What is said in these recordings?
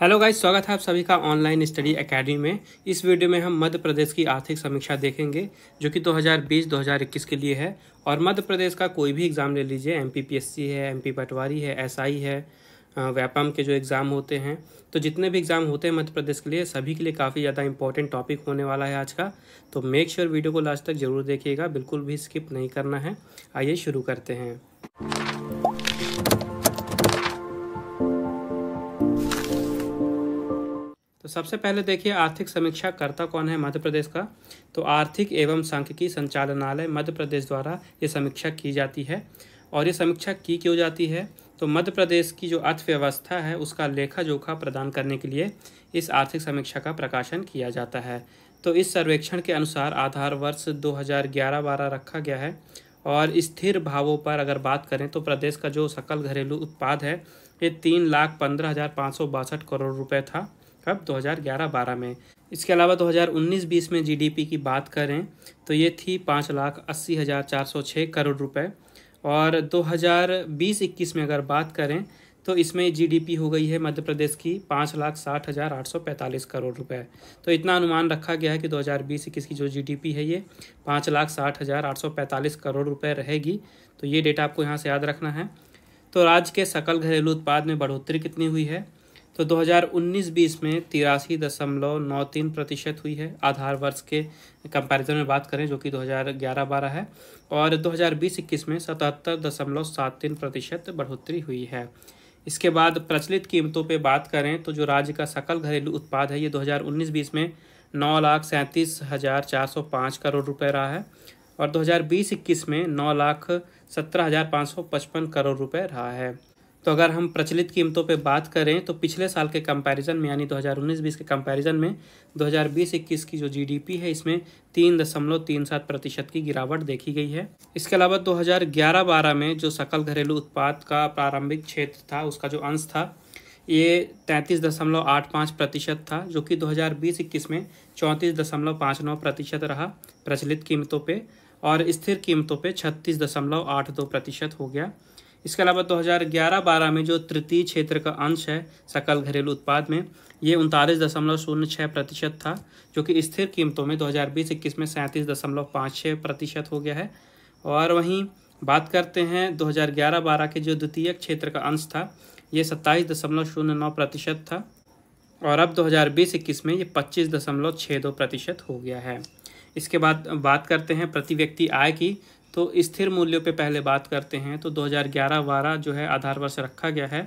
hello guys स्वागत है आप सभी का ऑनलाइन स्टडी एकेडमी में इस वीडियो में हम मध्य प्रदेश की आर्थिक समीक्षा देखेंगे जो कि 2020-2021 के लिए है और मध्य प्रदेश का कोई भी एग्ज़ाम ले लीजिए एमपीपीएससी है एमपी पटवारी है एसआई है व्यापम के जो एग्ज़ाम होते हैं तो जितने भी एग्ज़ाम होते हैं मध्य प्रदेश के लिए सभी के लिए काफ़ी ज़्यादा इंपॉर्टेंट टॉपिक होने वाला है आज का तो मेक श्योर वीडियो को लास्ट तक ज़रूर देखिएगा बिल्कुल भी स्किप नहीं करना है आइए शुरू करते हैं तो सबसे पहले देखिए आर्थिक समीक्षा करता कौन है मध्य प्रदेश का तो आर्थिक एवं सांख्यिकी संचालनालय मध्य प्रदेश द्वारा ये समीक्षा की जाती है और ये समीक्षा की क्यों जाती है तो मध्य प्रदेश की जो अर्थव्यवस्था है उसका लेखा जोखा प्रदान करने के लिए इस आर्थिक समीक्षा का प्रकाशन किया जाता है तो इस सर्वेक्षण के अनुसार आधार वर्ष 2011 हज़ार रखा गया है और स्थिर भावों पर अगर बात करें तो प्रदेश का जो सकल घरेलू उत्पाद है ये तीन लाख पंद्रह हज़ार पाँच सौ बासठ करोड़ रुपये था कब 2011-12 में इसके अलावा 2019-20 में जीडीपी की बात करें तो ये थी पाँच लाख अस्सी हज़ार चार सौ छः करोड़ रुपए और 2020-21 में अगर बात करें तो इसमें जीडीपी हो गई है मध्य प्रदेश की पाँच लाख साठ हज़ार आठ सौ पैंतालीस करोड़ रुपए तो इतना अनुमान रखा गया है कि 2020-21 की जो जीडीपी है ये पाँच लाख साठ हज़ार आठ सौ पैंतालीस करोड़ रुपए रहेगी तो ये डेटा आपको यहाँ से याद रखना है तो राज्य के सकल घरेलू उत्पाद में बढ़ोतरी कितनी हुई है तो 2019-20 में तिरासी दशमलव नौ तीन प्रतिशत हुई है आधार वर्ष के कंपैरिजन में बात करें जो कि 2011-12 है और 2020-21 में सतहत्तर दशमलव सात तीन प्रतिशत बढ़ोतरी हुई है इसके बाद प्रचलित कीमतों पर बात करें तो जो राज्य का सकल घरेलू उत्पाद है ये 2019-20 में नौ लाख सैंतीस हज़ार चार सौ पाँच करोड़ रुपए रहा है और 2020-21 में नौ लाख सत्रह हज़ार पाँच सौ पचपन करोड़ रुपए रहा है तो अगर हम प्रचलित कीमतों पे बात करें तो पिछले साल के कंपैरिजन में यानी 2019-20 के कंपैरिजन में 2020-21 की जो जीडीपी है इसमें तीन दशमलव तीन सात प्रतिशत की गिरावट देखी गई है इसके अलावा 2011 हज़ार में जो सकल घरेलू उत्पाद का प्रारंभिक क्षेत्र था उसका जो अंश था ये तैंतीस दशमलव आठ पाँच प्रतिशत था जो कि 2020-21 में चौंतीस दशमलव पाँच नौ प्रतिशत रहा प्रचलित कीमतों पे और स्थिर कीमतों पे छत्तीस दशमलव आठ दो प्रतिशत हो गया इसके अलावा 2011-12 में जो तृतीय क्षेत्र का अंश है सकल घरेलू उत्पाद में ये उनतालीस दशमलव शून्य छः प्रतिशत था जो कि स्थिर कीमतों में 2020-21 में सैंतीस दशमलव पाँच छः प्रतिशत हो गया है और वहीं बात करते हैं 2011-12 के जो द्वितीय क्षेत्र का अंश था ये सत्ताईस दशमलव शून्य नौ प्रतिशत था और अब 2020-21 में ये पच्चीस दशमलव छः दो प्रतिशत हो गया है इसके बाद बात करते हैं प्रति व्यक्ति आय की तो स्थिर मूल्यों पे पहले बात करते हैं तो 2011 बारह जो है आधार वर्ष रखा गया है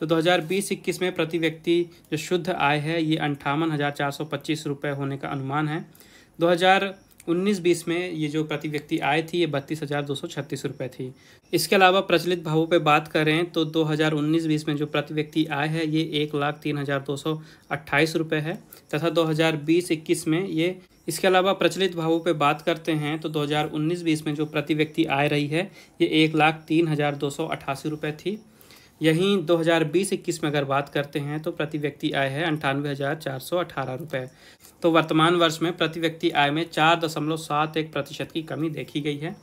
तो 2020-21 में प्रति व्यक्ति जो शुद्ध आय है ये अंठावन हज़ार चार सौ पच्चीस रुपये होने का अनुमान है 2000 उन्नीस बीस में ये जो प्रति व्यक्ति आय थी ये बत्तीस हज़ार दो सौ छत्तीस रुपये थी इसके अलावा प्रचलित भावों पे बात करें तो दो हज़ार उन्नीस बीस में जो प्रति व्यक्ति आय है ये एक लाख तीन हज़ार दो सौ अट्ठाईस रुपये है तथा दो हज़ार बीस इक्कीस में ये इसके अलावा प्रचलित भावों पे बात करते हैं तो दो हजार उन्नीस बीस में जो प्रति व्यक्ति आय रही है ये एक लाख तीन हज़ार दो सौ अट्ठासी रुपये थी यहीं 2020-21 में अगर बात करते हैं तो प्रति व्यक्ति आय है अंठानवे हज़ार चार सौ अठारह रुपये तो वर्तमान वर्ष में प्रति व्यक्ति आय में चार दशमलव सात एक प्रतिशत की कमी देखी गई है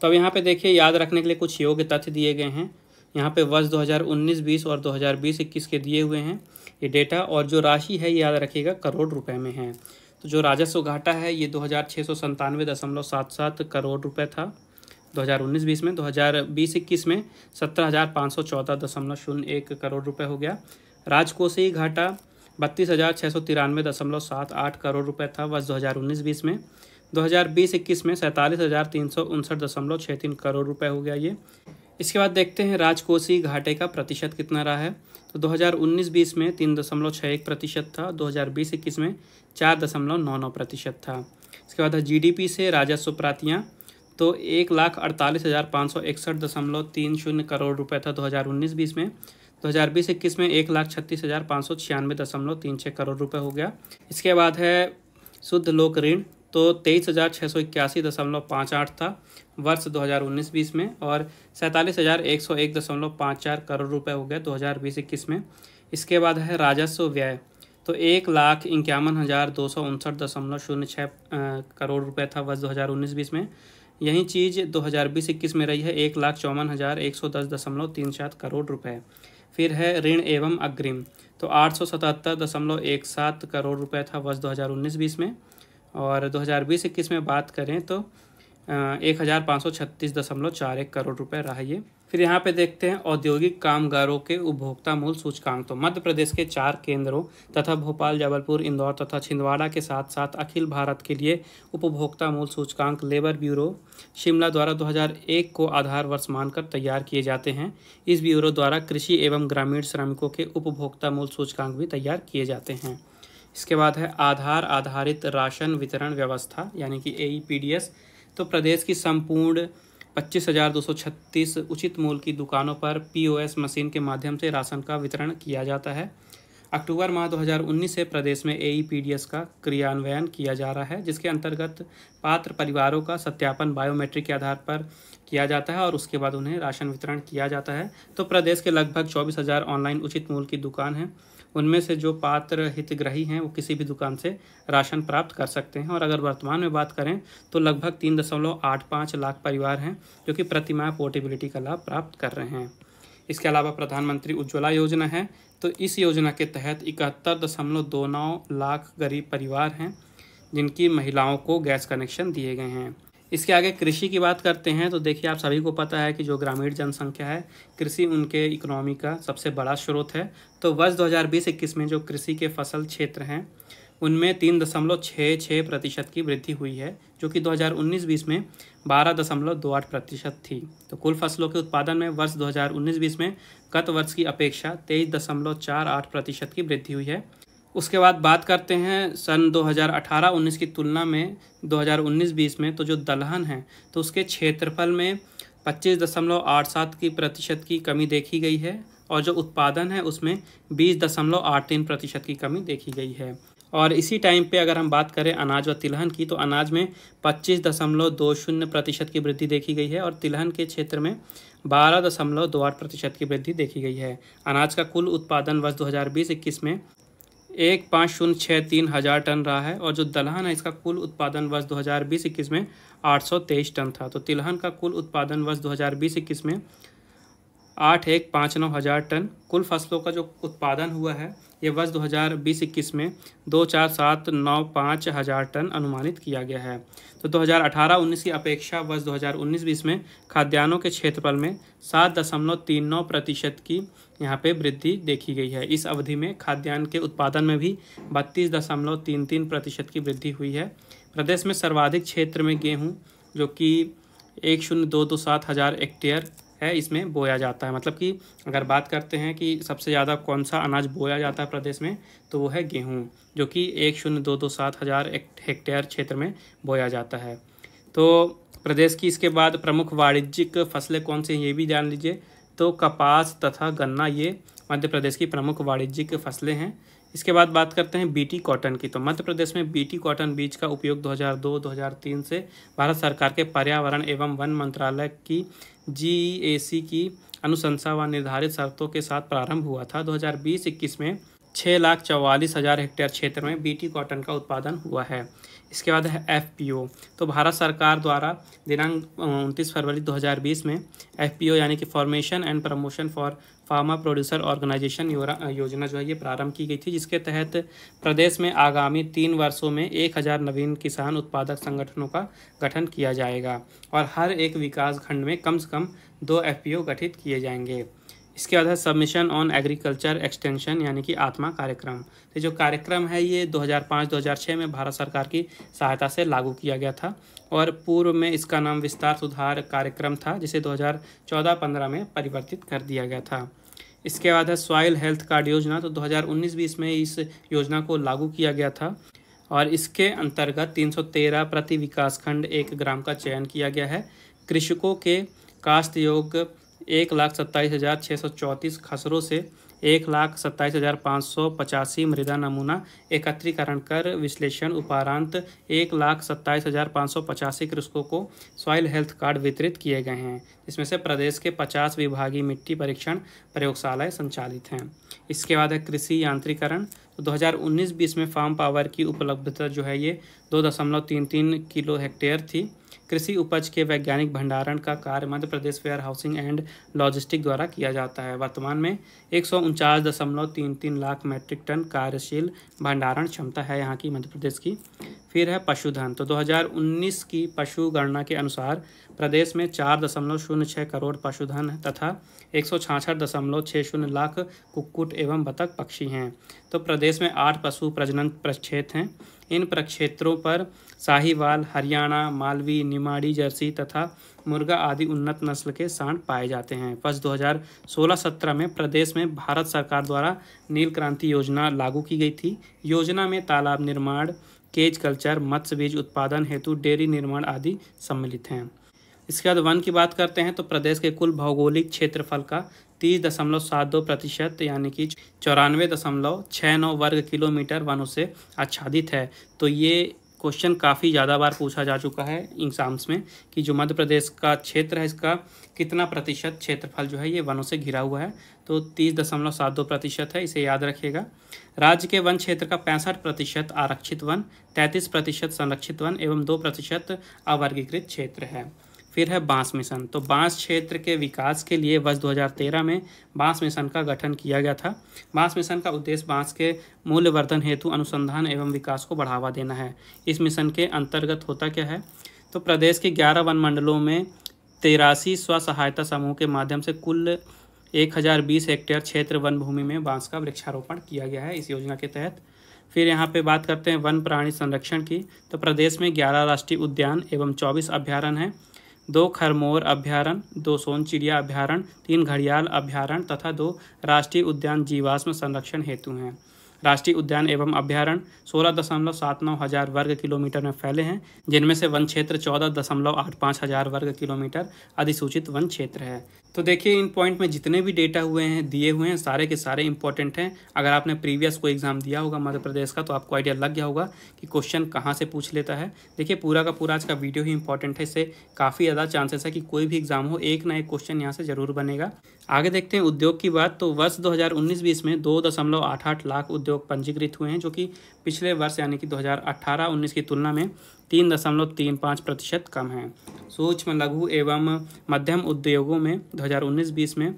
तो अब यहाँ पे देखिए याद रखने के लिए कुछ योग्य तथ्य दिए गए हैं यहाँ पे वर्ष 2019-20 और 2020-21 के दिए हुए हैं ये डेटा और जो राशि है ये याद रखिएगा करोड़ रुपये में है तो जो राजस्व घाटा है ये दो करोड़ रुपये था 2019-20 में 2020-21 में सत्रह हज़ार पाँच सौ चौदह दशमलव शून्य एक करोड़ रुपए हो गया राजकोषीय घाटा बत्तीस हज़ार छः सौ तिरानवे दशमलव सात आठ करोड़ रुपए था वर्ष दो हज़ार उन्नीस बीस में दो हजार बीस इक्कीस में सैंतालीस हज़ार तीन सौ उनसठ दशमलव छः तीन करोड़ रुपए हो गया ये इसके बाद देखते हैं राजकोषीय घाटे का प्रतिशत कितना रहा है तो दो हजार उन्नीस बीस में तीन दशमलव छः एक प्रतिशत था दो हज़ार बीस इक्कीस में चार दशमलव नौ नौ प्रतिशत था इसके बाद जी डी पी से राजस्व प्राप्तियाँ तो एक लाख अड़तालीस हज़ार पाँच सौ इकसठ दशमलव तीन शून्य करोड़ रुपए था दो हज़ार उन्नीस बीस में दो हज़ार बीस इक्कीस में एक लाख छत्तीस हज़ार पाँच सौ छियानवे दशमलव तीन छः करोड़ रुपए हो गया इसके बाद है शुद्ध लोक ऋण तो तेईस हज़ार छः सौ इक्यासी दशमलव पाँच आठ था वर्ष दो हज़ार उन्नीस बीस में और सैंतालीस हज़ार एक सौ एक दशमलव पाँच चार करोड़ रुपए हो गया दो हज़ार बीस इक्कीस में इसके बाद है राजस्व व्यय तो एक लाख इक्यावन हज़ार दो सौ उनसठ दशमलव शून्य छः करोड़ रुपए था वर्ष दो हज़ार उन्नीस बीस में यही चीज बीस इक्कीस में रही है एक लाख चौवन हज़ार एक सौ दस दशमलव तीन सात करोड़ रुपए फिर है ऋण एवं अग्रिम तो आठ सौ सतहत्तर दशमलव एक सात करोड़ रुपए था वर्ष दो हज़ार उन्नीस बीस में और दो हज़ार बीस इक्कीस में बात करें तो एक हज़ार पाँच सौ छत्तीस दशमलव चार एक करोड़ रुपए रहा ये फिर यहाँ पे देखते हैं औद्योगिक कामगारों के उपभोक्ता मूल सूचकांक तो मध्य प्रदेश के चार केंद्रों तथा भोपाल जबलपुर इंदौर तथा छिंदवाड़ा के साथ साथ अखिल भारत के लिए उपभोक्ता मूल सूचकांक लेबर ब्यूरो शिमला द्वारा 2001 को आधार वर्ष मानकर तैयार किए जाते हैं इस ब्यूरो द्वारा कृषि एवं ग्रामीण श्रमिकों के उपभोक्ता मूल सूचकांक भी तैयार किए जाते हैं इसके बाद है आधार आधारित राशन वितरण व्यवस्था यानी कि ए e तो प्रदेश की संपूर्ण पच्चीस हज़ार दो सौ छत्तीस उचित मूल की दुकानों पर पीओएस मशीन के माध्यम से राशन का वितरण किया जाता है अक्टूबर माह 2019 से प्रदेश में एईपीडीएस e का क्रियान्वयन किया जा रहा है जिसके अंतर्गत पात्र परिवारों का सत्यापन बायोमेट्रिक के आधार पर किया जाता है और उसके बाद उन्हें राशन वितरण किया जाता है तो प्रदेश के लगभग चौबीस हज़ार ऑनलाइन उचित मूल की दुकान है उनमें से जो पात्र हितग्राही हैं वो किसी भी दुकान से राशन प्राप्त कर सकते हैं और अगर वर्तमान में बात करें तो लगभग तीन दशमलव आठ पाँच लाख परिवार हैं जो कि प्रतिमाह पोर्टेबिलिटी का लाभ प्राप्त कर रहे हैं इसके अलावा प्रधानमंत्री उज्ज्वला योजना है तो इस योजना के तहत इकहत्तर दशमलव दो नौ लाख गरीब परिवार हैं जिनकी महिलाओं को गैस कनेक्शन दिए गए हैं इसके आगे कृषि की बात करते हैं तो देखिए आप सभी को पता है कि जो ग्रामीण जनसंख्या है कृषि उनके इकोनॉमी का सबसे बड़ा स्रोत है तो वर्ष दो हज़ार में जो कृषि के फसल क्षेत्र हैं उनमें तीन दशमलव छः छः प्रतिशत की वृद्धि हुई है जो कि 2019-20 में बारह दशमलव दो आठ प्रतिशत थी तो कुल फसलों के उत्पादन में वर्ष 2019-20 में गत वर्ष की अपेक्षा तेईस दशमलव चार आठ प्रतिशत की वृद्धि हुई है उसके बाद बात करते हैं सन 2018-19 की तुलना में 2019-20 में तो जो दलहन है तो उसके क्षेत्रफल में पच्चीस दशमलव आठ सात की प्रतिशत की कमी देखी गई है और जो उत्पादन है उसमें बीस दशमलव आठ तीन प्रतिशत की कमी देखी गई है और इसी टाइम पे अगर हम बात करें अनाज व तिलहन की तो अनाज में पच्चीस दशमलव दो शून्य प्रतिशत की वृद्धि देखी गई है और तिलहन के क्षेत्र में बारह दशमलव दो आठ प्रतिशत की वृद्धि देखी गई है अनाज का कुल उत्पादन वर्ष बीस इक्कीस में एक पाँच शून्य छः तीन हज़ार टन रहा है और जो दलहन है इसका कुल उत्पादन वर्ष दो हज़ार बीस इक्कीस में आठ सौ तेईस टन था तो तिलहन का कुल उत्पादन वर्ष दो हज़ार बीस इक्कीस में आठ एक पाँच नौ हज़ार टन कुल फसलों का जो उत्पादन हुआ है ये वर्ष दो हज़ार बीस इक्कीस में दो चार सात नौ पाँच हज़ार टन अनुमानित किया गया है तो दो हज़ार अठारह उन्नीस की अपेक्षा वर्ष दो हज़ार उन्नीस बीस में खाद्यान्नों के क्षेत्रफल में सात दशमलव तीन नौ प्रतिशत की यहाँ पे वृद्धि देखी गई है इस अवधि में खाद्यान्न के उत्पादन में भी बत्तीस दशमलव तीन तीन प्रतिशत की वृद्धि हुई है प्रदेश में सर्वाधिक क्षेत्र में गेहूँ जो कि एक शून्य दो दो सात हज़ार हेक्टेयर है इसमें बोया जाता है मतलब कि अगर बात करते हैं कि सबसे ज़्यादा कौन सा अनाज बोया जाता है प्रदेश में तो वो है गेहूँ जो कि एक शून्य दो दो सात हज़ार हेक्टेयर क्षेत्र में बोया जाता है तो प्रदेश की इसके बाद प्रमुख वाणिज्यिक फसलें कौन सी हैं ये भी जान लीजिए तो कपास तथा गन्ना ये मध्य प्रदेश की प्रमुख वाणिज्यिक फसलें हैं इसके बाद बात करते हैं बीटी कॉटन की तो मध्य प्रदेश में बीटी कॉटन बीज का उपयोग 2002-2003 से भारत सरकार के पर्यावरण एवं वन मंत्रालय की जी की अनुशंसा व निर्धारित शर्तों के साथ प्रारंभ हुआ था 2020-21 में छः लाख चौवालीस हज़ार हेक्टेयर क्षेत्र में बीटी कॉटन का उत्पादन हुआ है इसके बाद है एफ तो भारत सरकार द्वारा दिनांक 29 फरवरी 2020 में एफ यानी कि formation and promotion for farmer producer organization योजना जो है ये प्रारंभ की गई थी जिसके तहत प्रदेश में आगामी तीन वर्षों में एक हज़ार नवीन किसान उत्पादक संगठनों का गठन किया जाएगा और हर एक विकास खंड में कम से कम दो एफ गठित किए जाएंगे इसके बाद है सबमिशन ऑन एग्रीकल्चर एक्सटेंशन यानी कि आत्मा कार्यक्रम तो जो कार्यक्रम है ये 2005-2006 में भारत सरकार की सहायता से लागू किया गया था और पूर्व में इसका नाम विस्तार सुधार कार्यक्रम था जिसे 2014-15 में परिवर्तित कर दिया गया था इसके बाद है सॉइल हेल्थ कार्ड योजना तो 2019-20 में इस योजना को लागू किया गया था और इसके अंतर्गत तीन प्रति विकास खंड एक ग्राम का चयन किया गया है कृषकों के काश्त योग्य एक लाख सत्ताईस हज़ार छः सौ चौंतीस खसरों से एक लाख सत्ताईस हज़ार पाँच सौ पचासी मृदा नमूना एकत्रीकरण कर विश्लेषण उपरांत एक लाख सत्ताईस हज़ार पाँच सौ पचासी कृषकों को सॉइल हेल्थ कार्ड वितरित किए गए हैं इसमें से प्रदेश के पचास विभागीय मिट्टी परीक्षण प्रयोगशालाएँ संचालित हैं इसके बाद है कृषि यांत्रिकरण तो 2019-20 में फार्म पावर की उपलब्धता जो है ये दो दशमलव तीन तीन किलो हेक्टेयर थी कृषि उपज के वैज्ञानिक भंडारण का कार्य Madhya Pradesh warehousing and logistic द्वारा किया जाता है वर्तमान में एक लाख मैट्रिक टन कार्यशील भंडारण क्षमता है यहाँ की मध्य प्रदेश की फिर है पशुधन तो 2019 की पशु गणना के अनुसार प्रदेश में चार दशमलव शून्य छः करोड़ पशुधन तथा एक सौ छाछठ दशमलव छः शून्य लाख कुक्कुट एवं बतख पक्षी हैं तो प्रदेश में आठ पशु प्रजनन प्रक्षेत्र हैं इन प्रक्षेत्रों पर शाहीवाल हरियाणा मालवी निमाड़ी जर्सी तथा मुर्गा आदि उन्नत नस्ल के सांड पाए जाते हैं वर्ष दो हज़ार में प्रदेश में भारत सरकार द्वारा नील क्रांति योजना लागू की गई थी योजना में तालाब निर्माण केज कल्चर मत्स्य बीज उत्पादन हेतु डेयरी निर्माण आदि सम्मिलित हैं इसके बाद वन की बात करते हैं तो प्रदेश के कुल भौगोलिक क्षेत्रफल का तीस दशमलव सात दो प्रतिशत यानी कि चौरानवे दशमलव छः नौ वर्ग किलोमीटर वनों से आच्छादित है तो ये क्वेश्चन काफ़ी ज़्यादा बार पूछा जा चुका है एग्ज़ाम्स में कि जो मध्य प्रदेश का क्षेत्र है इसका कितना प्रतिशत क्षेत्रफल जो है ये वनों से घिरा हुआ है तो तीस दशमलव सात दो प्रतिशत है इसे याद रखिएगा राज्य के वन क्षेत्र का पैंसठ प्रतिशत आरक्षित वन तैंतीस प्रतिशत संरक्षित वन एवं दो प्रतिशत अवर्गीकृत क्षेत्र है फिर है बांस मिशन तो बांस क्षेत्र के विकास के लिए वर्ष 2013 में बांस मिशन का गठन किया गया था बांस मिशन का उद्देश्य बांस के मूल्यवर्धन हेतु अनुसंधान एवं विकास को बढ़ावा देना है इस मिशन के अंतर्गत होता क्या है तो प्रदेश के ग्यारह वन मंडलों में तिरासी स्व सहायता समूह के माध्यम से कुल एक हज़ार बीस हेक्टेयर क्षेत्र वन भूमि में बांस का वृक्षारोपण किया गया है इस योजना के तहत फिर यहाँ पे बात करते हैं वन प्राणी संरक्षण की तो प्रदेश में ग्यारह राष्ट्रीय उद्यान एवं चौबीस अभ्यारण हैं दो खरमोर अभ्यारण दो सोन चिड़िया अभ्यारण तीन घड़ियाल अभ्यारण तथा दो राष्ट्रीय उद्यान जीवाश्म संरक्षण हेतु हैं राष्ट्रीय उद्यान एवं अभ्यारण सोलह दशमलव सात नौ हज़ार वर्ग किलोमीटर में फैले हैं जिनमें से वन क्षेत्र चौदह दशमलव आठ पाँच हज़ार वर्ग किलोमीटर अधिसूचित वन क्षेत्र है तो देखिए इन पॉइंट में जितने भी डेटा हुए हैं दिए हुए हैं सारे के सारे इंपॉर्टेंट हैं अगर आपने प्रीवियस कोई एग्ज़ाम दिया होगा मध्य प्रदेश का तो आपको आइडिया लग गया होगा कि क्वेश्चन कहाँ से पूछ लेता है देखिए पूरा का पूरा आज का वीडियो ही इंपॉर्टेंट है इससे काफ़ी ज़्यादा चांसेस है कि कोई भी एग्ज़ाम हो एक ना एक क्वेश्चन यहाँ से ज़रूर बनेगा आगे देखते हैं उद्योग की बात तो वर्ष दो हज़ार में दो दशमलव आठ आठ लाख उद्योग पंजीकृत हुए हैं जो कि पिछले वर्ष यानी कि दो हज़ार की तुलना में तीन दशमलव तीन पाँच प्रतिशत कम है सूक्ष्म लघु एवं मध्यम उद्योगों में 2019-20 में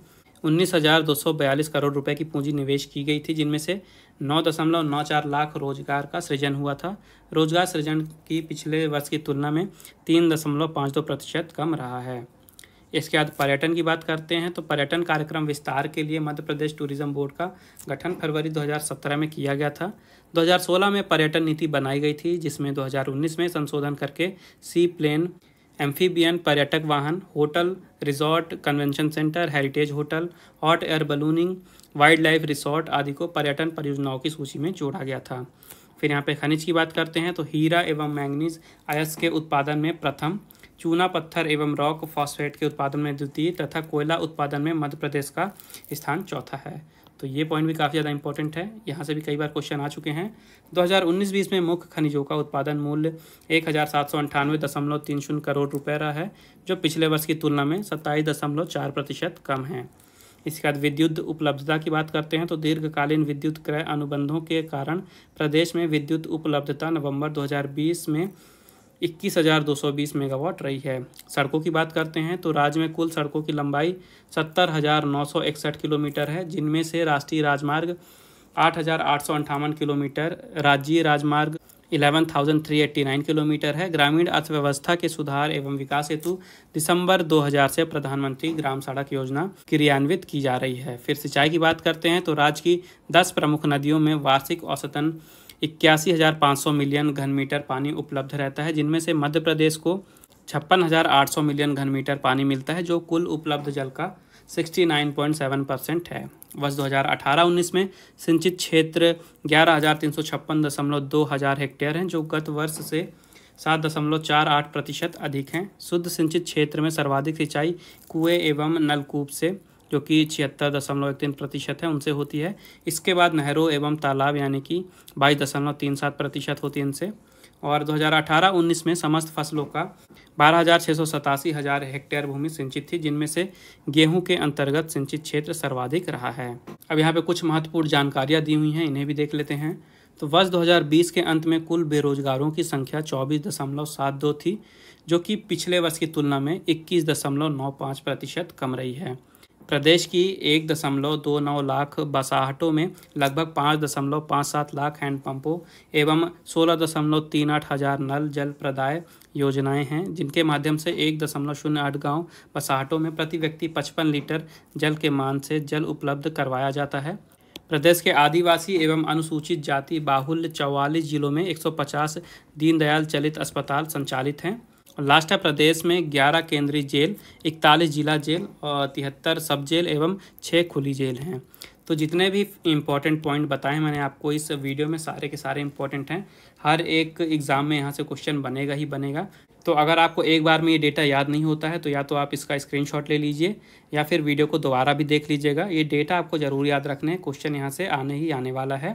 उन्नीस हज़ार दो सौ बयालीस करोड़ रुपए की पूंजी निवेश की गई थी जिनमें से नौ दशमलव नौ चार लाख रोजगार का सृजन हुआ था रोजगार सृजन की पिछले वर्ष की तुलना में तीन दशमलव पाँच दो प्रतिशत कम रहा है इसके बाद पर्यटन की बात करते हैं तो पर्यटन कार्यक्रम विस्तार के लिए मध्य प्रदेश टूरिज्म बोर्ड का गठन फरवरी 2017 में किया गया था 2016 में पर्यटन नीति बनाई गई थी जिसमें 2019 में संशोधन करके सी प्लेन एम्फीबियन पर्यटक वाहन hotel resort convention centre heritage hotel hot air ballooning wild life resort आदि को पर्यटन परियोजनाओं की सूची में जोड़ा गया था फिर यहाँ पे खनिज की बात करते हैं तो हीरा एवं मैंगनीज आयस के उत्पादन में प्रथम चूना पत्थर एवं रॉक फॉस्फेट के उत्पादन में द्वितीय तथा कोयला उत्पादन में मध्य प्रदेश का स्थान चौथा है तो ये पॉइंट भी काफ़ी ज़्यादा इंपॉर्टेंट है यहाँ से भी कई बार क्वेश्चन आ चुके हैं 2019-20 में मुख्य खनिजों का उत्पादन मूल्य एक हज़ार सात सौ अंठानवे दशमलव तीन शून्य करोड़ रुपए रहा है जो पिछले वर्ष की तुलना में सत्ताईस दशमलव चार प्रतिशत कम है इसके बाद विद्युत उपलब्धता की बात करते हैं तो दीर्घकालीन विद्युत क्रय अनुबंधों के कारण प्रदेश में विद्युत उपलब्धता नवंबर 2020 में इक्कीस हज़ार दो सौ बीस मेगावाट रही है सड़कों की बात करते हैं तो राज्य में कुल सड़कों की लंबाई सत्तर हज़ार नौ सौ इकसठ किलोमीटर है जिनमें से राष्ट्रीय राजमार्ग आठ हज़ार आठ सौ अंठावन किलोमीटर राज्य राजमार्ग eleven thousand three eighty nine kilometre है ग्रामीण अर्थव्यवस्था के सुधार एवं विकास हेतु दिसंबर 2000 से प्रधानमंत्री ग्राम सड़क योजना क्रियान्वित की जा रही है फिर सिंचाई की बात करते हैं तो राज्य की दस प्रमुख नदियों में वार्षिक औसतन इक्यासी हज़ार पाँच सौ मिलियन घन मीटर पानी उपलब्ध रहता है जिनमें से मध्य प्रदेश को छप्पन हज़ार आठ सौ मिलियन घन मीटर पानी मिलता है जो कुल उपलब्ध जल का 69.7 परसेंट है वर्ष 2018-19 में सिंचित क्षेत्र ग्यारह हज़ार तीन सौ छप्पन दशमलव दो हज़ार हेक्टेयर हैं जो गत वर्ष से सात दशमलव चार आठ प्रतिशत अधिक हैं शुद्ध सिंचित क्षेत्र में सर्वाधिक सिंचाई कुएं एवं नलकूप से जो कि छिहत्तर दशमलव एक तीन प्रतिशत है उनसे होती है इसके बाद नहरों एवं तालाब यानी कि बाईस दशमलव तीन सात प्रतिशत होती है इनसे और 2018-19 में समस्त फसलों का बारह हज़ार छः सौ सतासी हज़ार हेक्टेयर भूमि सिंचित थी जिनमें से गेहूं के अंतर्गत सिंचित क्षेत्र सर्वाधिक रहा है अब यहाँ पे कुछ महत्वपूर्ण जानकारियाँ दी हुई हैं इन्हें भी देख लेते हैं तो वर्ष 2020 के अंत में कुल बेरोजगारों की संख्या चौबीस दशमलव सात दो थी जो कि पिछले वर्ष की तुलना में इक्कीस दशमलव नौ पाँच प्रतिशत कम रही है प्रदेश की एक दशमलव दो नौ लाख बसाहटों में लगभग पाँच दशमलव पाँच सात लाख हैंडपम्पों एवं सोलह दशमलव तीन आठ हज़ार नल जल प्रदाय योजनाएं हैं जिनके माध्यम से एक दशमलव शून्य आठ गाँव बसाहटों में प्रति व्यक्ति पचपन लीटर जल के मान से जल उपलब्ध करवाया जाता है प्रदेश के आदिवासी एवं अनुसूचित जाति बाहुल्य चौवालीस जिलों में एक दीनदयाल चलित अस्पताल संचालित हैं लास्ट है प्रदेश में ग्यारह केंद्रीय जेल इकतालीस जिला जेल और तिहत्तर सब जेल एवं छः खुली जेल हैं तो जितने भी इम्पॉर्टेंट पॉइंट बताए मैंने आपको इस वीडियो में सारे के सारे इम्पॉर्टेंट हैं हर एक एग्ज़ाम में यहाँ से क्वेश्चन बनेगा ही बनेगा तो अगर आपको एक बार में ये डेटा याद नहीं होता है तो या तो आप इसका स्क्रीनशॉट ले लीजिए या फिर वीडियो को दोबारा भी देख लीजिएगा ये डेटा आपको ज़रूर याद रखने हैं क्वेश्चन यहाँ से आने ही आने वाला है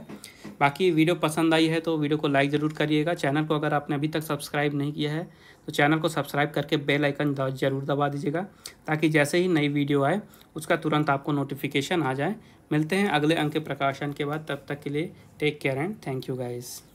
बाकी वीडियो पसंद आई है तो वीडियो को लाइक ज़रूर करिएगा चैनल को अगर आपने अभी तक सब्सक्राइब नहीं किया है तो चैनल को सब्सक्राइब करके बेल आइकन ज़रूर दबा दीजिएगा ताकि जैसे ही नई वीडियो आए उसका तुरंत आपको नोटिफिकेशन आ जाए मिलते हैं अगले अंक के प्रकाशन के बाद तब तक के लिए take care and thank you guys